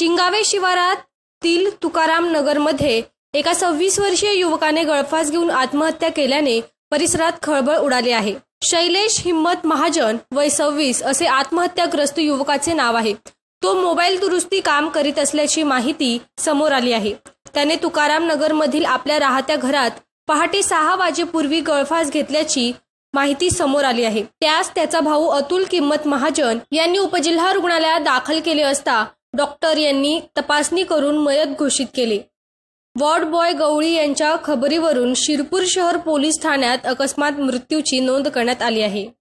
शिंगावे शिवारातील तुकाराम नगरमध्ये एका सव्वीस वर्षीय युवकाने गळफास घेऊन आत्महत्या केल्याने परिसरात खळबळ उडाली आहे शैलेश हिम्मत महाजन वय सव्वीस असे आत्महत्याग्रस्त युवकाचे नाव आहे तो मोबाईल दुरुस्ती काम करीत असल्याची माहिती समोर आली आहे त्याने तुकाराम नगरमधील आपल्या राहत्या घरात पहाटे सहा वाजेपूर्वी गळफास घेतल्याची माहिती समोर आली आहे त्यास त्याचा भाऊ अतुल किंमत महाजन यांनी उपजिल्हा रुग्णालयात दाखल केले असता डॉक्टर यांनी तपासणी करून मयत घोषित केले वॉर्ड बॉय गवळी यांच्या खबरीवरून शिरपूर शहर पोलीस ठाण्यात अकस्मात मृत्यूची नोंद करण्यात आली आहे